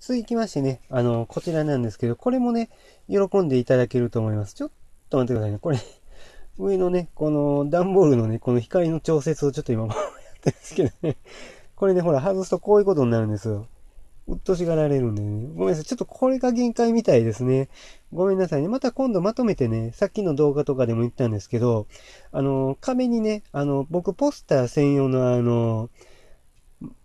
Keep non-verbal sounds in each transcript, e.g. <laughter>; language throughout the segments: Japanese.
続きましてね、あの、こちらなんですけど、これもね、喜んでいただけると思います。ちょっと待ってくださいね。これ、上のね、この段ボールのね、この光の調節をちょっと今、やってるんですけどね。これね、ほら、外すとこういうことになるんですよ。うっとしがられるんでね。ごめんなさい。ちょっとこれが限界みたいですね。ごめんなさいね。また今度まとめてね、さっきの動画とかでも言ったんですけど、あの、壁にね、あの、僕ポスター専用のあの、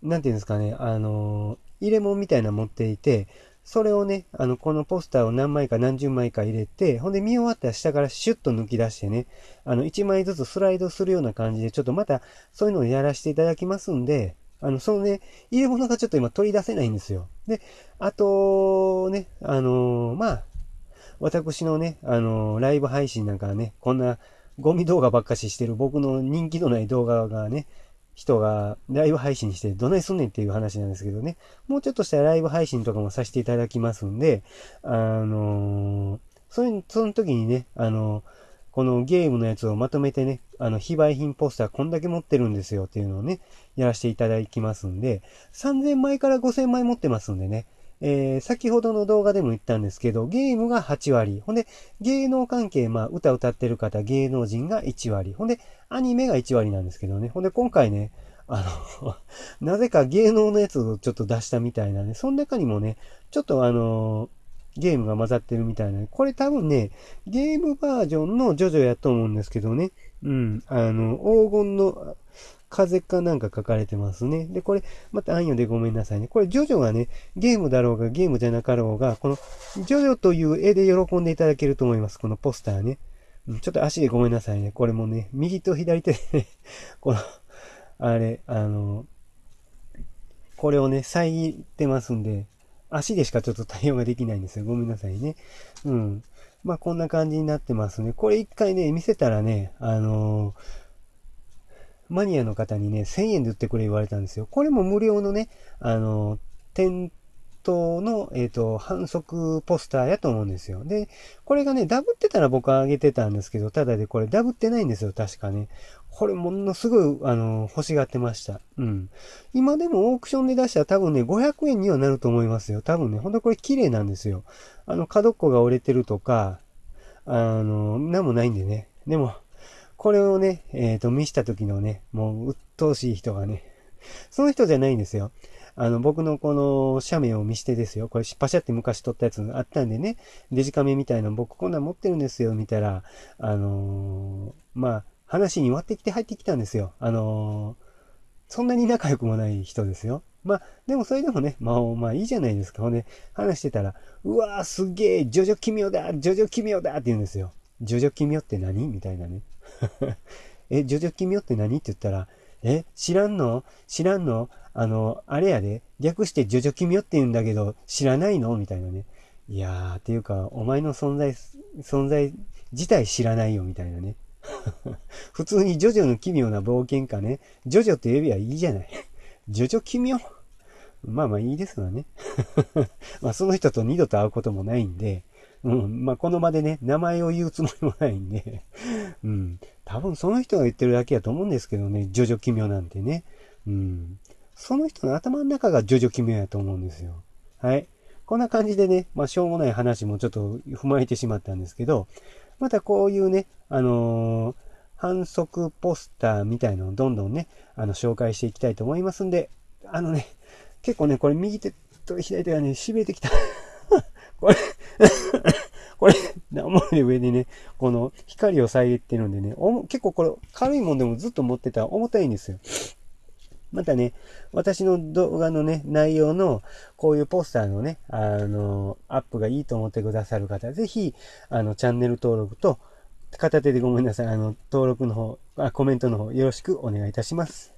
なんていうんですかね、あの、入れ物みたいな持っていて、それをね、あの、このポスターを何枚か何十枚か入れて、ほんで見終わったら下からシュッと抜き出してね、あの、一枚ずつスライドするような感じで、ちょっとまたそういうのをやらせていただきますんで、あの、そのね、入れ物がちょっと今取り出せないんですよ。で、あと、ね、あのー、まあ、私のね、あのー、ライブ配信なんかはね、こんなゴミ動画ばっかししてる僕の人気のない動画がね、人がライブ配信してどないすんねんっていう話なんですけどね。もうちょっとしたライブ配信とかもさせていただきますんで、あのー、それ、その時にね、あのー、このゲームのやつをまとめてね、あの、非売品ポスターこんだけ持ってるんですよっていうのをね、やらせていただきますんで、3000枚から5000枚持ってますんでね、えー、先ほどの動画でも言ったんですけど、ゲームが8割。ほんで、芸能関係、まあ、歌歌ってる方、芸能人が1割。ほんで、アニメが1割なんですけどね。ほんで、今回ね、あの <laughs> なぜか芸能のやつをちょっと出したみたいなね。その中にもね、ちょっとあのー、ゲームが混ざってるみたいな、ね。これ多分ね、ゲームバージョンのジョジョやと思うんですけどね。うん。あの、黄金の風かなんか書かれてますね。で、これ、また暗夜でごめんなさいね。これ、ジョジョがね、ゲームだろうがゲームじゃなかろうが、この、ジョジョという絵で喜んでいただけると思います。このポスターね。ちょっと足でごめんなさいね。これもね、右と左手で、ね、<laughs> この、あれ、あの、これをね、遮ってますんで、足でしかちょっと対応ができないんですよ。ごめんなさいね。うん。まあ、こんな感じになってますね。これ一回ね、見せたらね、あのーマニアの方にね、1000円で売ってくれ言われたんですよ。これも無料のね、あの、店頭の、えっ、ー、と、反則ポスターやと思うんですよ。で、これがね、ダブってたら僕はあげてたんですけど、ただでこれダブってないんですよ、確かね。これものすごい、あの、欲しがってました。うん。今でもオークションで出したら多分ね、500円にはなると思いますよ。多分ね、ほんとこれ綺麗なんですよ。あの、角っこが折れてるとか、あの、なんもないんでね。でも、これをね、えっ、ー、と、見した時のね、もう鬱陶しい人がね、その人じゃないんですよ。あの、僕のこの、写メを見してですよ。これ、パシャって昔撮ったやつがあったんでね、デジカメみたいな僕こんなん持ってるんですよ、見たら、あのー、まあ、話に割ってきて入ってきたんですよ。あのー、そんなに仲良くもない人ですよ。まあ、でもそれでもね、まあ、まあいいじゃないですか。ほんで、話してたら、うわーすげえ、ジョジョ奇妙だジョジョ奇妙だって言うんですよ。ジョジョ奇妙って何みたいなね。<laughs> え、ジョジョ君よって何って言ったら、え、知らんの知らんのあの、あれやで、略してジョジョ君よって言うんだけど、知らないのみたいなね。いやー、っていうか、お前の存在、存在自体知らないよ、みたいなね。<laughs> 普通にジョジョの奇妙な冒険家ね、ジョジョって呼びはいいじゃない。ジョジョ奇妙まあまあいいですわね。<laughs> まあその人と二度と会うこともないんで、うん。まあ、この場でね、名前を言うつもりもないんで <laughs> うん。多分その人が言ってるだけやと思うんですけどね、ジョジョ奇妙なんてね。うん。その人の頭の中がジョジョ奇妙やと思うんですよ。はい。こんな感じでね、まあ、しょうもない話もちょっと踏まえてしまったんですけど、またこういうね、あのー、反則ポスターみたいのをどんどんね、あの、紹介していきたいと思いますんで、あのね、結構ね、これ右手と左手がね、痺れてきた。こ <laughs> れる上でね、この光を遮ってるんでね、結構これ軽いもんでもずっと持ってたら重たいんですよ。またね、私の動画のね、内容の、こういうポスターのね、あの、アップがいいと思ってくださる方、ぜひ、あの、チャンネル登録と、片手でごめんなさい、あの、登録の方、あコメントの方、よろしくお願いいたします。